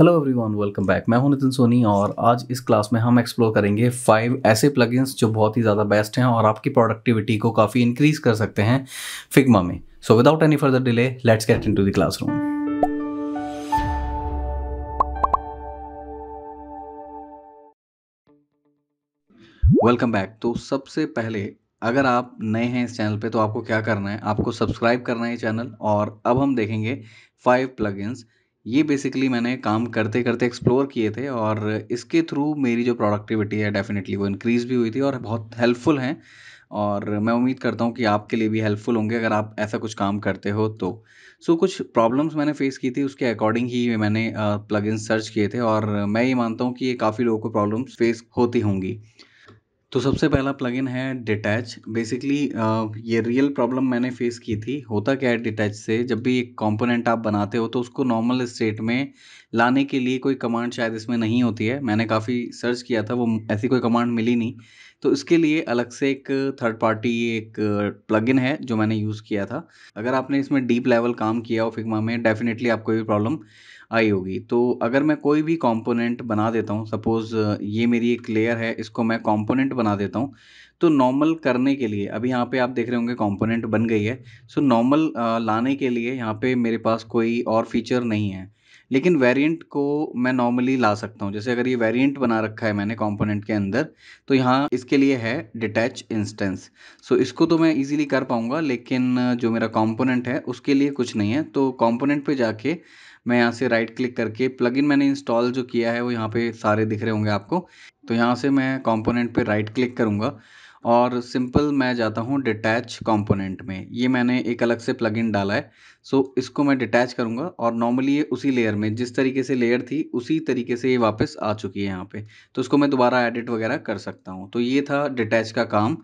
Hello everyone welcome back मैं हूं नितिन सोनी और आज इस क्लास में हम एक्सप्लोर करेंगे फाइव ऐसे प्लगइन्स जो बहुत ही ज़्यादा बेस्ट हैं और आपकी प्रोडक्टिविटी को काफ़ी इंक्रीज़ कर सकते हैं फिग्मा में so without any further delay let's get into to the classroom welcome back तो सबसे पहले अगर आप नए हैं इस चैनल पे तो आपको क्या करना है आपको सब्सक्राइब करना है चैनल और अब हम देखेंगे फाइव प्लगइन्स ये बेसिकली मैंने काम करते करते एक्सप्लोर किए थे और इसके थ्रू मेरी जो प्रोडक्टिविटी है डेफिनेटली वो इंक्रीज़ भी हुई थी और बहुत हेल्पफुल हैं और मैं उम्मीद करता हूँ कि आपके लिए भी हेल्पफुल होंगे अगर आप ऐसा कुछ काम करते हो तो सो so, कुछ प्रॉब्लम्स मैंने फेस की थी उसके अकॉर्डिंग ही मैंने प्लग सर्च किए थे और मैं ये मानता हूँ कि ये काफ़ी लोगों को प्रॉब्लम्स फेस होती होंगी तो सबसे पहला प्लगइन है डिटैच बेसिकली ये रियल प्रॉब्लम मैंने फेस की थी होता क्या है डिटैच से जब भी एक कंपोनेंट आप बनाते हो तो उसको नॉर्मल स्टेट में लाने के लिए कोई कमांड शायद इसमें नहीं होती है मैंने काफ़ी सर्च किया था वो ऐसी कोई कमांड मिली नहीं तो इसके लिए अलग से एक थर्ड पार्टी एक प्लगइन है जो मैंने यूज़ किया था अगर आपने इसमें डीप लेवल काम किया हो फिगमा में डेफिनेटली आपको ये प्रॉब्लम आई होगी तो अगर मैं कोई भी कंपोनेंट बना देता हूँ सपोज़ ये मेरी एक लेयर है इसको मैं कंपोनेंट बना देता हूँ तो नॉर्मल करने के लिए अभी यहाँ पे आप देख रहे होंगे कंपोनेंट बन गई है सो नॉर्मल लाने के लिए यहाँ पे मेरे पास कोई और फीचर नहीं है लेकिन वेरिएंट को मैं नॉर्मली ला सकता हूँ जैसे अगर ये वेरिएंट बना रखा है मैंने कॉम्पोनेंट के अंदर तो यहाँ इसके लिए है डिटैच इंस्टेंस सो इसको तो मैं इजीली कर पाऊँगा लेकिन जो मेरा कॉम्पोनेंट है उसके लिए कुछ नहीं है तो कॉम्पोनेंट पे जाके मैं यहाँ से राइट क्लिक करके प्लग मैंने इंस्टॉल जो किया है वो यहाँ पे सारे दिख रहे होंगे आपको तो यहाँ से मैं कॉम्पोनेंट पे राइट क्लिक करूँगा और सिंपल मैं जाता हूँ डिटैच कंपोनेंट में ये मैंने एक अलग से प्लगइन डाला है सो so, इसको मैं डिटैच करूँगा और नॉर्मली ये उसी लेयर में जिस तरीके से लेयर थी उसी तरीके से ये वापस आ चुकी है यहाँ पे तो इसको मैं दोबारा एडिट वगैरह कर सकता हूँ तो ये था डिटैच का काम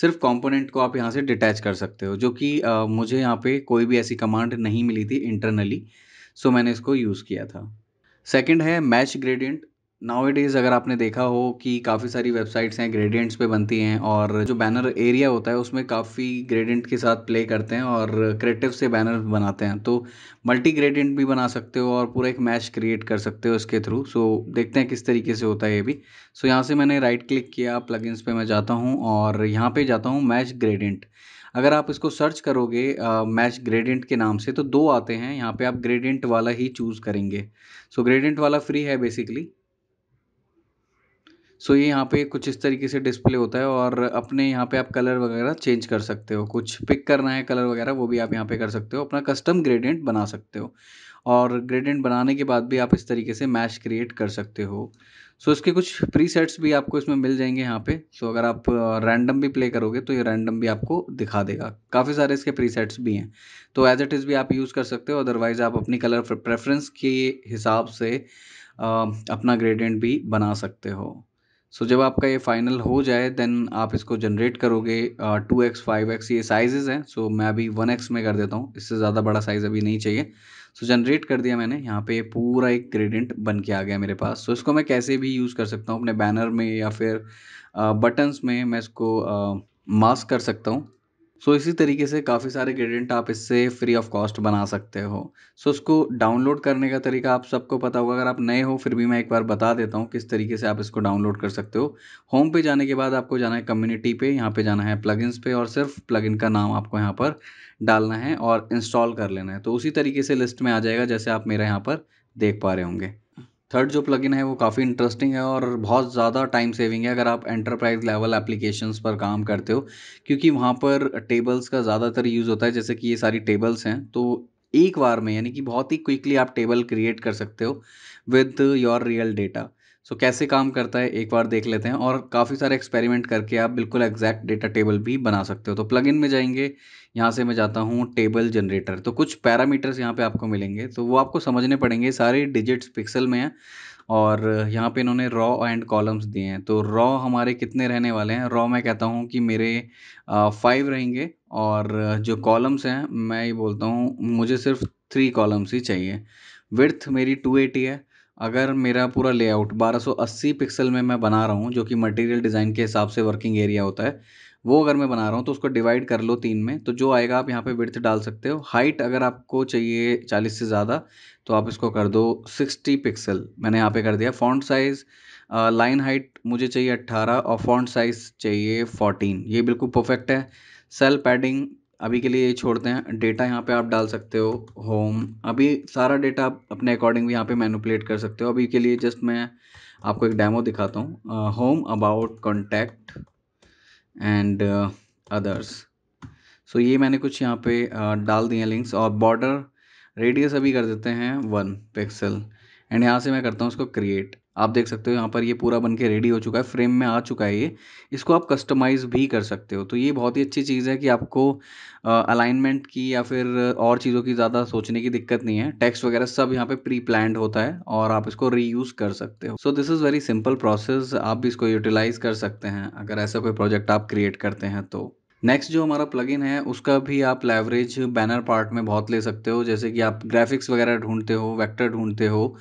सिर्फ कॉम्पोनेंट को आप यहाँ से डिटैच कर सकते हो जो कि आ, मुझे यहाँ पर कोई भी ऐसी कमांड नहीं मिली थी इंटरनली सो so, मैंने इसको यूज़ किया था सेकेंड है मैच ग्रेडियंट इज़ अगर आपने देखा हो कि काफ़ी सारी वेबसाइट्स हैं ग्रेडियंट्स पे बनती हैं और जो बैनर एरिया होता है उसमें काफ़ी ग्रेडियंट के साथ प्ले करते हैं और क्रिएटिव से बैनर बनाते हैं तो मल्टी ग्रेडियंट भी बना सकते हो और पूरा एक मैच क्रिएट कर सकते हो इसके थ्रू सो देखते हैं किस तरीके से होता है ये भी सो यहाँ से मैंने राइट क्लिक किया प्लगइन्स पे मैं जाता हूँ और यहाँ पर जाता हूँ मैच ग्रेडियंट अगर आप इसको सर्च करोगे मैच ग्रेडियंट के नाम से तो दो आते हैं यहाँ पे आप ग्रेडियंट वाला ही चूज़ करेंगे सो so, ग्रेडियंट वाला फ्री है बेसिकली सो ये यहाँ पे कुछ इस तरीके से डिस्प्ले होता है और अपने यहाँ पे आप कलर वगैरह चेंज कर सकते हो कुछ पिक करना है कलर वगैरह वो भी आप यहाँ पे कर सकते हो अपना कस्टम ग्रेडियंट बना सकते हो और ग्रेडियंट बनाने के बाद भी आप इस तरीके से मैश क्रिएट कर सकते हो सो so, इसके कुछ प्री भी आपको इसमें मिल जाएंगे यहाँ पे सो so, अगर आप रैंडम भी प्ले करोगे तो ये रैंडम भी आपको दिखा देगा काफ़ी सारे इसके प्री भी हैं तो एज इट इज़ भी आप यूज़ कर सकते हो अदरवाइज़ आप अपनी कलर प्रेफरेंस के हिसाब से अपना ग्रेडियंट भी बना सकते हो सो जब आपका ये फाइनल हो जाए देन आप इसको जनरेट करोगे टू एक्स फाइव एक्स ये साइजेज़ हैं सो मैं अभी वन एक्स में कर देता हूँ इससे ज़्यादा बड़ा साइज़ अभी नहीं चाहिए सो so, जनरेट कर दिया मैंने यहाँ पे पूरा एक ग्रेडेंट बन के आ गया मेरे पास सो so, इसको मैं कैसे भी यूज़ कर सकता हूँ अपने बैनर में या फिर बटन्स uh, में मैं इसको मास्क uh, कर सकता हूँ सो इसी तरीके से काफ़ी सारे ग्रेडियंट आप इससे फ्री ऑफ कॉस्ट बना सकते हो सो इसको डाउनलोड करने का तरीका आप सबको पता होगा अगर आप नए हो फिर भी मैं एक बार बता देता हूँ किस तरीके से आप इसको डाउनलोड कर सकते हो होम पे जाने के बाद आपको जाना है कम्युनिटी पे यहाँ पे जाना है प्लगइन्स पे और सिर्फ प्लगइन का नाम आपको यहाँ पर डालना है और इंस्टॉल कर लेना है तो उसी तरीके से लिस्ट में आ जाएगा जैसे आप मेरे यहाँ पर देख पा रहे होंगे थर्ड जो प्लगइन है वो काफ़ी इंटरेस्टिंग है और बहुत ज़्यादा टाइम सेविंग है अगर आप एंटरप्राइज लेवल एप्लीकेशंस पर काम करते हो क्योंकि वहाँ पर टेबल्स का ज़्यादातर यूज़ होता है जैसे कि ये सारी टेबल्स हैं तो एक बार में यानी कि बहुत ही क्विकली आप टेबल क्रिएट कर सकते हो with your real data so कैसे काम करता है एक बार देख लेते हैं और काफ़ी सारे एक्सपेरिमेंट करके आप बिल्कुल एग्जैक्ट डेटा टेबल भी बना सकते हो तो प्लगइन में जाएंगे यहाँ से मैं जाता हूँ टेबल जनरेटर तो कुछ पैरामीटर्स यहाँ पे आपको मिलेंगे तो वो आपको समझने पड़ेंगे सारे डिजिट्स पिक्सल में हैं और यहाँ पे इन्होंने रॉ एंड कॉलम्स दिए हैं तो रॉ हमारे कितने रहने वाले हैं रॉ मैं कहता हूँ कि मेरे फाइव रहेंगे और जो कॉलम्स हैं मैं ये बोलता हूँ मुझे सिर्फ थ्री कॉलम्स ही चाहिए विर्थ मेरी टू एटी है अगर मेरा पूरा लेआउट 1280 पिक्सल में मैं बना रहा हूँ जो कि मटेरियल डिज़ाइन के हिसाब से वर्किंग एरिया होता है वो अगर मैं बना रहा हूँ तो उसको डिवाइड कर लो तीन में तो जो आएगा आप यहाँ पे विड्थ डाल सकते हो हाइट अगर आपको चाहिए चालीस से ज़्यादा तो आप इसको कर दो सिक्सटी पिक्सल मैंने यहाँ पे कर दिया फॉन्ट साइज़ लाइन हाइट मुझे चाहिए अट्ठारह और फॉन्ट साइज़ चाहिए फोर्टीन ये बिल्कुल परफेक्ट है सेल पैडिंग अभी के लिए ये छोड़ते हैं डेटा यहाँ पे आप डाल सकते हो होम अभी सारा डेटा आप अपने अकॉर्डिंग भी यहाँ पे मैनुपलेट कर सकते हो अभी के लिए जस्ट मैं आपको एक डैमो दिखाता हूँ home about contact and others so ये मैंने कुछ यहाँ पे uh, डाल दिए लिंक्स और बॉर्डर रेडियस अभी कर देते हैं वन पिक्सल एंड यहाँ से मैं करता हूँ उसको क्रिएट आप देख सकते हो यहाँ पर ये पूरा बन के रेडी हो चुका है फ्रेम में आ चुका है ये इसको आप कस्टमाइज़ भी कर सकते हो तो ये बहुत ही अच्छी चीज़ है कि आपको अलाइनमेंट की या फिर और चीज़ों की ज़्यादा सोचने की दिक्कत नहीं है टेक्स्ट वगैरह सब यहाँ पे प्री प्लान होता है और आप इसको रीयूज़ कर सकते हो so this is very simple process आप भी इसको यूटिलाइज़ कर सकते हैं अगर ऐसा कोई प्रोजेक्ट आप क्रिएट करते हैं तो नेक्स्ट जो हमारा प्लगइन है उसका भी आप लेवरेज बैनर पार्ट में बहुत ले सकते हो जैसे कि आप ग्राफिक्स वगैरह ढूंढते हो वेक्टर ढूंढते हो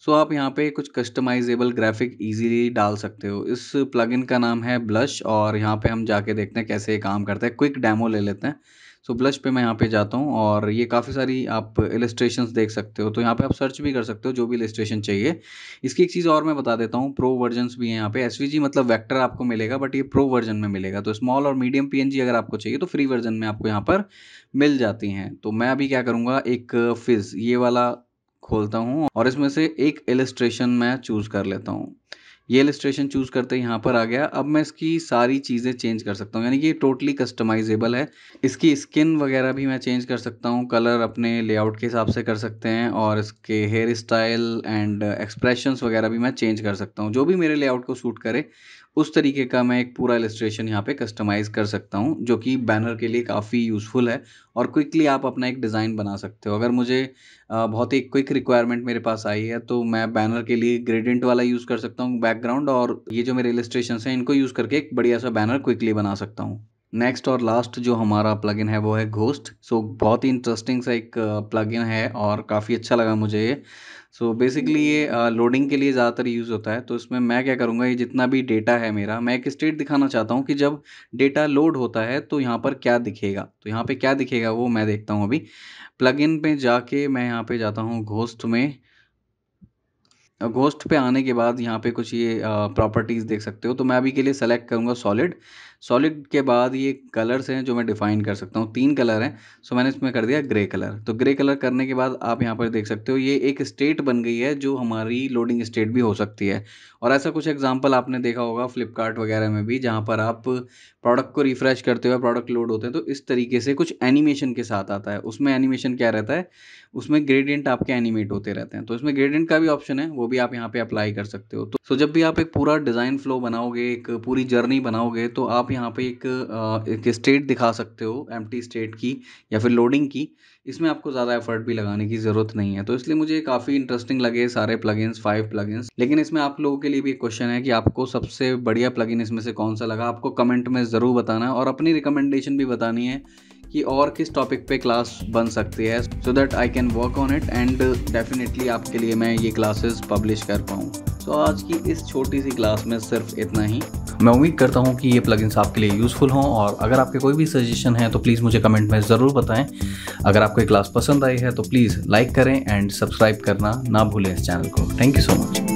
सो आप यहाँ पे कुछ कस्टमाइजेबल ग्राफिक इजीली डाल सकते हो इस प्लगइन का नाम है ब्लश और यहाँ पे हम जाके देखते हैं कैसे ये काम करता है क्विक डेमो ले लेते हैं सो so, ब्लश पे मैं यहाँ पे जाता हूँ और ये काफ़ी सारी आप इलस्ट्रेशन देख सकते हो तो यहाँ पे आप सर्च भी कर सकते हो जो भी इलस्ट्रेशन चाहिए इसकी एक चीज़ और मैं बता देता हूँ प्रो वर्जनस भी हैं यहाँ पे एस मतलब वेक्टर आपको मिलेगा बट ये प्रो वर्जन में मिलेगा तो स्मॉल और मीडियम पी अगर आपको चाहिए तो फ्री वर्जन में आपको यहाँ पर मिल जाती हैं तो मैं अभी क्या करूँगा एक फिज़ ये वाला खोलता हूँ और इसमें से एक इलस्ट्रेशन मैं चूज़ कर लेता हूँ ये इलस्ट्रेशन चूज़ करते यहाँ पर आ गया अब मैं इसकी सारी चीज़ें चेंज कर सकता हूँ यानी कि ये टोटली कस्टमाइजेबल है इसकी स्किन वगैरह भी मैं चेंज कर सकता हूँ कलर अपने लेआउट के हिसाब से कर सकते हैं और इसके हेयर स्टाइल एंड एक्सप्रेशंस वगैरह भी मैं चेंज कर सकता हूँ जो भी मेरे लेआउट को सूट करे उस तरीके का मैं एक पूरा इलस्ट्रेशन यहाँ पे कस्टमाइज़ कर सकता हूँ जो कि बैनर के लिए काफ़ी यूज़फुल है और क्विकली आप अपना एक डिज़ाइन बना सकते हो अगर मुझे बहुत ही क्विक रिक्वायरमेंट मेरे पास आई है तो मैं बैनर के लिए ग्रेडेंट वाला यूज़ कर सकता हूँ बैकग्राउंड और ये जो मेरे इलस्ट्रेशन हैं इनको यूज़ करके एक बढ़िया सा बैनर क्विकली बना सकता हूँ नेक्स्ट और लास्ट जो हमारा प्लगइन है वो है घोस्ट सो so, बहुत ही इंटरेस्टिंग सा एक प्लगइन है और काफ़ी अच्छा लगा मुझे ये सो बेसिकली ये लोडिंग हम्म। के लिए ज़्यादातर यूज़ होता है तो इसमें मैं क्या करूँगा ये जितना भी डेटा है मेरा मैं एक स्टेट दिखाना चाहता हूँ कि जब डेटा लोड होता है तो यहाँ पर क्या दिखेगा तो यहाँ पर क्या दिखेगा वो मैं देखता हूँ अभी प्लग इन पे जाके मैं यहाँ पर जाता हूँ घोस्ट में घोस्ट पे आने के बाद यहाँ पे कुछ ये प्रॉपर्टीज़ देख सकते हो तो मैं अभी के लिए सेलेक्ट करूँगा सॉलिड सॉलिड के बाद ये कलर्स हैं जो मैं डिफाइन कर सकता हूँ तीन कलर हैं सो मैंने इसमें कर दिया ग्रे कलर तो ग्रे कलर करने के बाद आप यहाँ पर देख सकते हो ये एक स्टेट बन गई है जो हमारी लोडिंग स्टेट भी हो सकती है और ऐसा कुछ एग्जाम्पल आपने देखा होगा फ्लिपकार्ट वगैरह में भी जहाँ पर आप प्रोडक्ट को रिफ्रेश करते हुए प्रोडक्ट लोड होते हैं तो इस तरीके से कुछ एनिमेशन के साथ आता है उसमें एनिमेशन क्या रहता है उसमें ग्रेडियंट आपके एनिमेट होते रहते हैं तो इसमें ग्रेडियंट का भी ऑप्शन है वो भी आप यहाँ पे अप्लाई कर सकते हो तो जब भी आप एक पूरा डिज़ाइन फ्लो बनाओगे एक पूरी जर्नी बनाओगे तो आप यहाँ पे एक एक स्टेट दिखा सकते हो एम स्टेट की या फिर लोडिंग की इसमें आपको ज़्यादा एफर्ट भी लगाने की ज़रूरत नहीं है तो इसलिए मुझे काफ़ी इंटरेस्टिंग लगे सारे प्लगइन्स फाइव प्लगइन्स लेकिन इसमें आप लोगों के लिए भी एक क्वेश्चन है कि आपको सबसे बढ़िया प्लगइन इसमें से कौन सा लगा आपको कमेंट में ज़रूर बताना है और अपनी रिकमेंडेशन भी बतानी है कि और किस टॉपिक पे क्लास बन सकती है so that I can work on it and definitely आपके लिए मैं ये क्लासेस पब्लिश कर पाऊँ तो so, आज की इस छोटी सी क्लास में सिर्फ इतना ही मैं उम्मीद करता हूँ कि ये प्लगइन्स आपके लिए यूज़फुल हों और अगर आपके कोई भी सजेशन है तो प्लीज़ मुझे कमेंट में ज़रूर बताएं अगर आपको ये क्लास पसंद आई है तो प्लीज़ लाइक करें एंड सब्सक्राइब करना ना भूलें इस चैनल को थैंक यू सो मच